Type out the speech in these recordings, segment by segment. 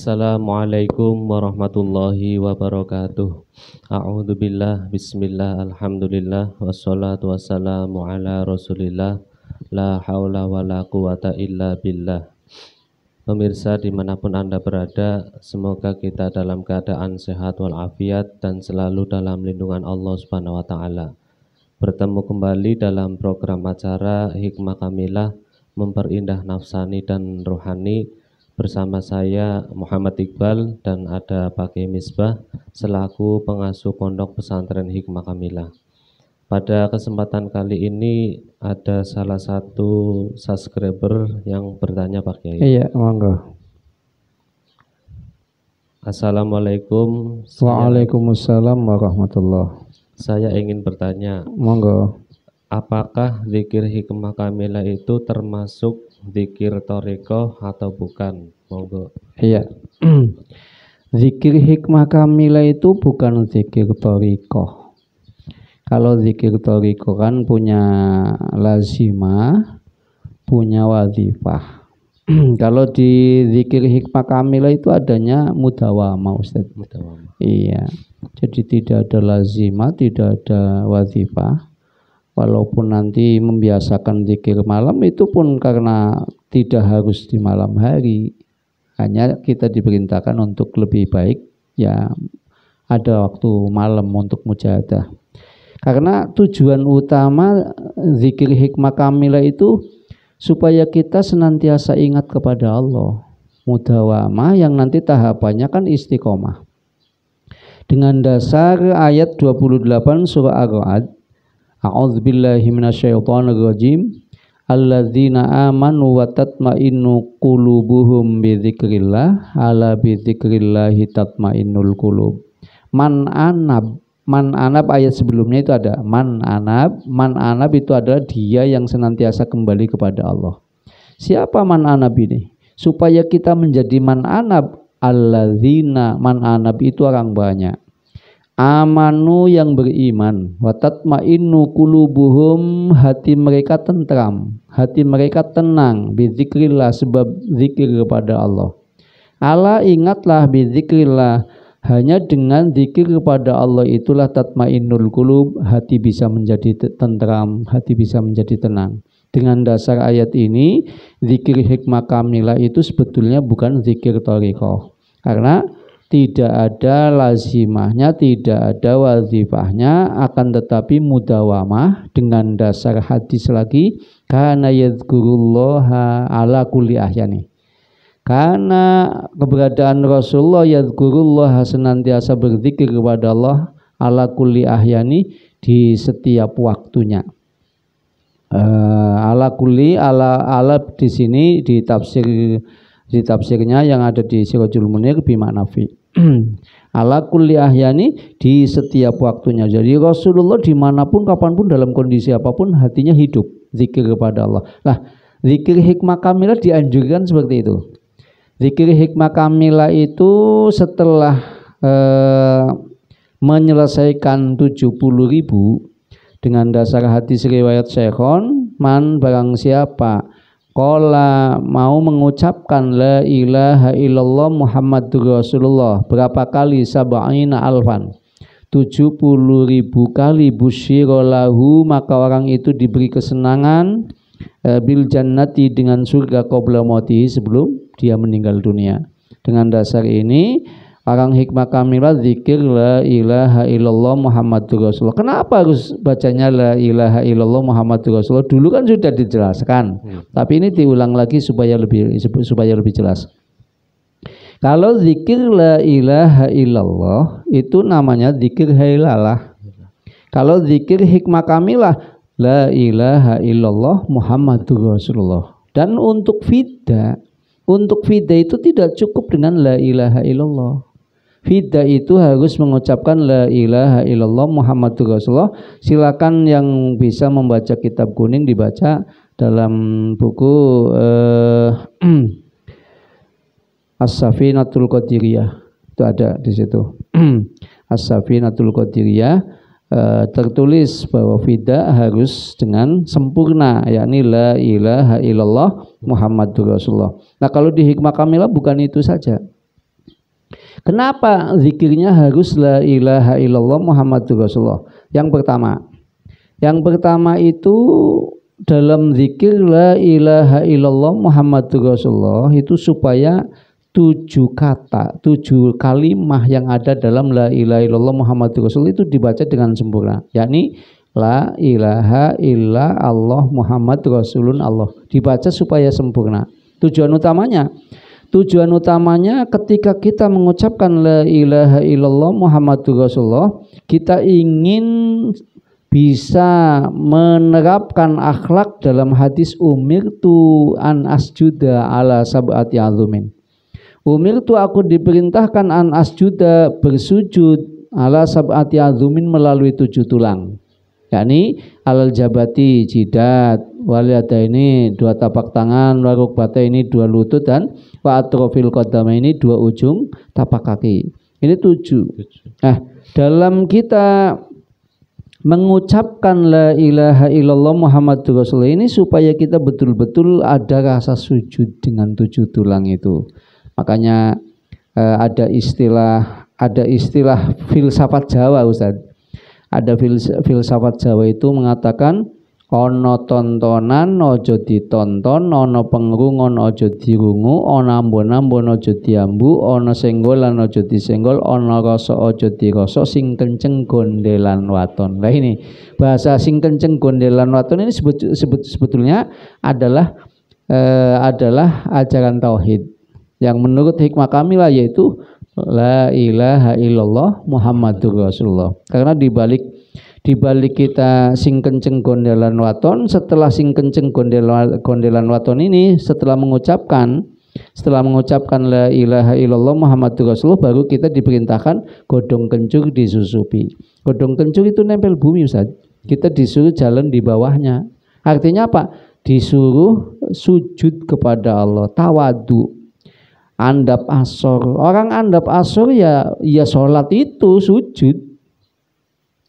Assalamualaikum warahmatullahi wabarakatuh A'udhu billah, bismillah, alhamdulillah Wassalatu wassalamu ala rasulillah La hawla wa la quwata illa billah Pemirsa dimanapun Anda berada Semoga kita dalam keadaan sehat walafiat Dan selalu dalam lindungan Allah subhanahu wa ta'ala Bertemu kembali dalam program acara Hikmah Kamilah Memperindah Nafsani dan Rohani bersama saya Muhammad Iqbal dan ada Pak Misbah selaku pengasuh pondok pesantren Hikmah Kamila. Pada kesempatan kali ini ada salah satu subscriber yang bertanya Pak Kiai. Iya, monggo. Assalamualaikum. Waalaikumsalam warahmatullahi. Saya ingin bertanya. Monggo. Apakah zikir hikmah kamila itu termasuk zikir toriko atau bukan monggo iya zikir hikmah kamila itu bukan zikir toriko kalau zikir toriko kan punya lazima punya wazifah kalau di zikir hikmah kamila itu adanya mudawama Ustaz mudawama iya jadi tidak ada lazima tidak ada wazifah walaupun nanti membiasakan zikir malam itu pun karena tidak harus di malam hari hanya kita diperintahkan untuk lebih baik ya ada waktu malam untuk mujahadah karena tujuan utama zikir hikmah kamilah itu supaya kita senantiasa ingat kepada Allah mudawama yang nanti tahapannya kan istiqomah dengan dasar ayat 28 surah Ar-Ra'd A'udzu billahi Alladzina amanu wa tatma'innu kulubuhum bidhikrillah ala bidhikrillahi tatma'innul kulub Man anab man anab ayat sebelumnya itu ada man anab man anab itu adalah dia yang senantiasa kembali kepada Allah. Siapa man anab ini? Supaya kita menjadi man anab alladzina man anab itu orang banyak amanu yang beriman watat ma'inu kulubuhum hati mereka tentram hati mereka tenang bizikrillah sebab zikir kepada Allah Allah ingatlah bizikrillah hanya dengan zikir kepada Allah itulah tatmainul kulub, hati bisa menjadi tentram hati bisa menjadi tenang dengan dasar ayat ini zikir hikmah kamilah itu sebetulnya bukan zikir thariqah karena tidak ada lazimahnya, tidak ada wazifahnya, akan tetapi mudawamah dengan dasar hadis lagi karena yadgurullaha ala kulli ahyani. Karena keberadaan Rasulullah yadgurullah senantiasa berzikir kepada Allah ala kulli ahyani di setiap waktunya. Uh, ala kulli ala ala di sini di tafsir di tafsirnya yang ada di Sirajul Munir bima nafi Hmm. ala kulli ahyani di setiap waktunya. Jadi Rasulullah dimanapun, kapanpun, dalam kondisi apapun hatinya hidup. Zikir kepada Allah. Nah, zikir hikmah kamilah dianjurkan seperti itu. Zikir hikmah kamilah itu setelah eh, menyelesaikan 70 ribu dengan dasar hadis riwayat Syekhon, man barang siapa Kola mau mengucapkan la ilaha illallah Muhammadur Rasulullah berapa kali sab'ina alfan 70 ribu kali lahu maka orang itu diberi kesenangan e, bil jannati dengan surga qabla mati sebelum dia meninggal dunia dengan dasar ini Arang hikmah kamila zikir la ilaha illallah Muhammadur Rasulullah. Kenapa harus bacanya la ilaha illallah Muhammadur Rasulullah? Dulu kan sudah dijelaskan. Hmm. Tapi ini diulang lagi supaya lebih supaya lebih jelas. Kalau zikir la ilaha illallah itu namanya zikir hailalah. Kalau zikir hikmah kamilah la ilaha illallah Muhammadur Rasulullah. Dan untuk fida, untuk fida itu tidak cukup dengan la ilaha illallah Fida itu harus mengucapkan la ilaha illallah Muhammadur Rasulullah. Silakan yang bisa membaca kitab kuning dibaca dalam buku uh, As-Safinatul Qadiriyah. Itu ada di situ. As-Safinatul Qadiriyah uh, tertulis bahwa fida harus dengan sempurna yakni la ilaha illallah Muhammadur Rasulullah. Nah, kalau di hikmah kamilah bukan itu saja. Kenapa zikirnya harus la ilaha illallah Muhammadur Rasulullah? Yang pertama, yang pertama itu dalam zikir la ilaha illallah Muhammadur Rasulullah itu supaya tujuh kata, tujuh kalimah yang ada dalam la ilaha illallah Muhammadur Rasulullah itu dibaca dengan sempurna. Yakni la ilaha illa Allah Muhammad Rasulun Allah. Dibaca supaya sempurna. Tujuan utamanya Tujuan utamanya ketika kita mengucapkan la ilaha illallah Muhammadur Rasulullah, kita ingin bisa menerapkan akhlak dalam hadis tu an asjuda ala sab'ati umir tu aku diperintahkan an asjuda bersujud ala sab'ati azumin melalui tujuh tulang. yakni alal jabati jidat, Wali ada ini dua tapak tangan, bate ini dua lutut dan atrofil kodama ini dua ujung tapak kaki. Ini tujuh. Nah, dalam kita mengucapkan la ilaha illallah Muhammad Rasulullah ini supaya kita betul-betul ada rasa sujud dengan tujuh tulang itu. Makanya eh, ada istilah ada istilah filsafat Jawa Ustaz. Ada filsafat Jawa itu mengatakan ana tontonan aja ditonton ana ono aja dirungu ana ambon-ambon aja diambu ana senggolan aja disenggol ana rasa aja dirasa sing kenceng gondelan waton lah ini bahasa sing kenceng gondelan waton ini sebut, sebut, sebetulnya adalah eh, adalah ajaran tauhid yang menurut hikmah kami lah yaitu la ilaha illallah Muhammadur Rasulullah karena dibalik balik di balik kita sing kenceng gondelan waton setelah sing kenceng gondelan, waton ini setelah mengucapkan setelah mengucapkan la ilaha illallah Muhammadur Rasulullah baru kita diperintahkan godong kencur disusupi. Godong kencur itu nempel bumi Ustaz. Kita disuruh jalan di bawahnya. Artinya apa? Disuruh sujud kepada Allah, tawadu. Andap asor. Orang andap asor ya ya sholat itu sujud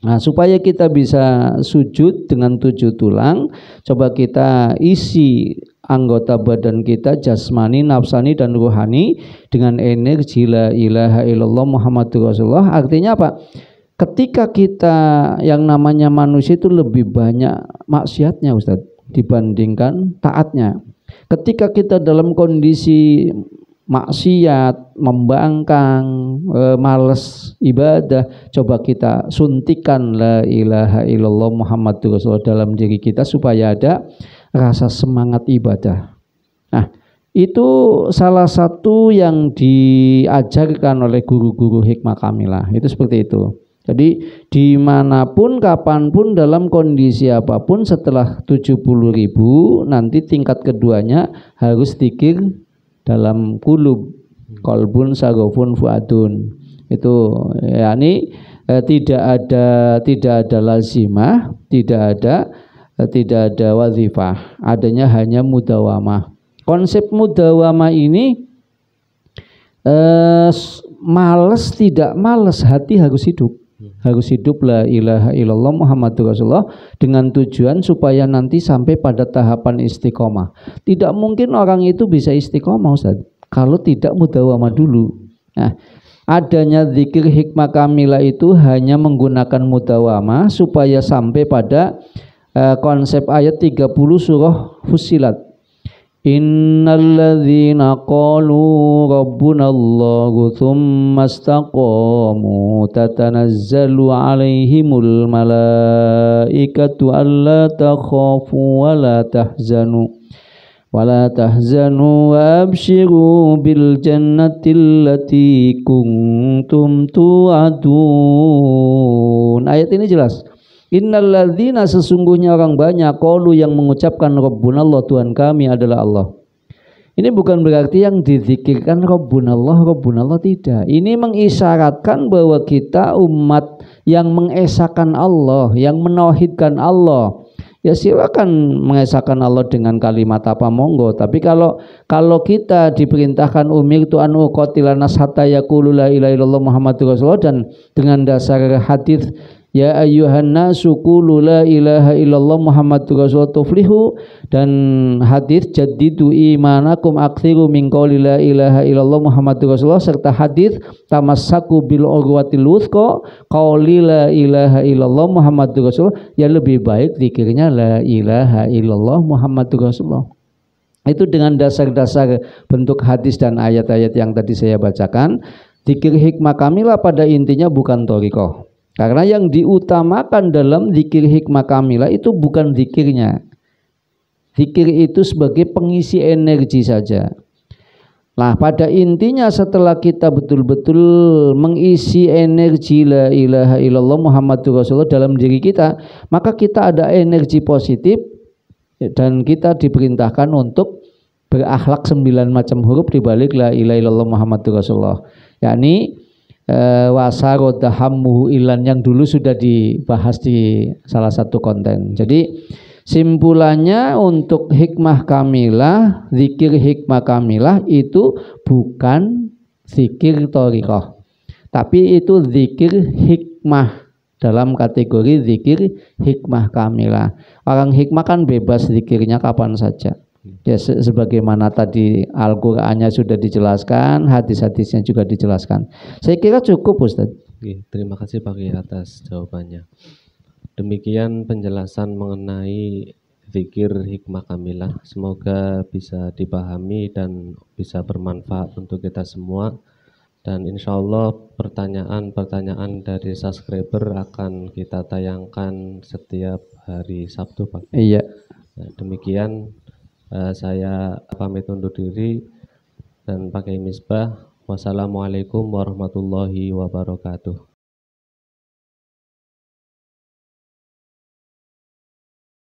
Nah, supaya kita bisa sujud dengan tujuh tulang, coba kita isi anggota badan kita jasmani, nafsani dan rohani dengan energi la ilaha illallah Muhammadur Rasulullah. Artinya apa? Ketika kita yang namanya manusia itu lebih banyak maksiatnya Ustaz dibandingkan taatnya. Ketika kita dalam kondisi maksiat, membangkang, e, males ibadah, coba kita suntikan la ilaha illallah Muhammad Rasulullah dalam diri kita supaya ada rasa semangat ibadah. Nah, itu salah satu yang diajarkan oleh guru-guru hikmah kamilah. Itu seperti itu. Jadi dimanapun, kapanpun, dalam kondisi apapun setelah 70 ribu nanti tingkat keduanya harus dikir dalam kulub hmm. kolbun sagofun fuadun itu yakni eh, tidak ada tidak ada lazimah tidak ada eh, tidak ada wazifah adanya hanya mudawamah konsep mudawamah ini eh, males tidak males hati harus hidup Hmm. Harus hidup la ilaha illallah Muhammad Rasulullah dengan tujuan supaya nanti sampai pada tahapan istiqomah. Tidak mungkin orang itu bisa istiqomah Ustaz kalau tidak mudawama dulu. Nah, adanya zikir hikmah kamila itu hanya menggunakan mudawama supaya sampai pada eh, konsep ayat 30 surah Fusilat Innalladzina qalu rabbunallahu thumma istaqamu tatanazzalu alaihimul malaikatu alla takhafu wa la tahzanu wa la tahzanu wa abshiru bil jannati allati kuntum tu'adun Ayat ini jelas. Innalladzina sesungguhnya orang banyak qalu yang mengucapkan Rabbunallah Tuhan kami adalah Allah. Ini bukan berarti yang dizikirkan Rabbunallah, Rabbunallah tidak. Ini mengisyaratkan bahwa kita umat yang mengesakan Allah, yang menauhidkan Allah. Ya silakan mengesakan Allah dengan kalimat apa monggo. Tapi kalau kalau kita diperintahkan umir tu anu qatilanas hatta la ilaha illallah Muhammadur Rasulullah dan dengan dasar hadis Ya ayyuhan nasu qulu la ilaha illallah Muhammadur Rasul tuflihu dan hadis jadidu imanakum aktsiru min qouli la ilaha illallah Muhammadur Rasulullah serta hadis tamassaku bil urwatil wuthqa qouli la ilaha illallah Muhammadur Rasul ya lebih baik zikirnya la ilaha illallah Muhammadur Rasulullah itu dengan dasar-dasar bentuk hadis dan ayat-ayat yang tadi saya bacakan Dikir hikmah kamilah pada intinya bukan toriko karena yang diutamakan dalam zikir hikmah kamilah itu bukan zikirnya. Zikir itu sebagai pengisi energi saja. Nah pada intinya setelah kita betul-betul mengisi energi la ilaha illallah Muhammadur Rasulullah dalam diri kita Maka kita ada energi positif dan kita diperintahkan untuk berakhlak sembilan macam huruf dibalik la ilaha illallah Muhammadur Rasulullah yakni Eh, wasaro ilan yang dulu sudah dibahas di salah satu konten. Jadi simpulannya untuk hikmah kamilah, zikir hikmah kamilah itu bukan zikir torikoh. Tapi itu zikir hikmah dalam kategori zikir hikmah kamilah. Orang hikmah kan bebas zikirnya kapan saja. Ya se sebagaimana tadi Al-Qur'annya sudah dijelaskan, hadis-hadisnya juga dijelaskan. Saya kira cukup Ustaz. Oke, terima kasih Pak Kiai atas jawabannya. Demikian penjelasan mengenai zikir hikmah kamilah. Semoga bisa dipahami dan bisa bermanfaat untuk kita semua. Dan insya Allah pertanyaan-pertanyaan dari subscriber akan kita tayangkan setiap hari Sabtu Pak. Iya. Nah, demikian Eh, saya pamit undur diri dan pakai misbah. Wassalamualaikum warahmatullahi wabarakatuh.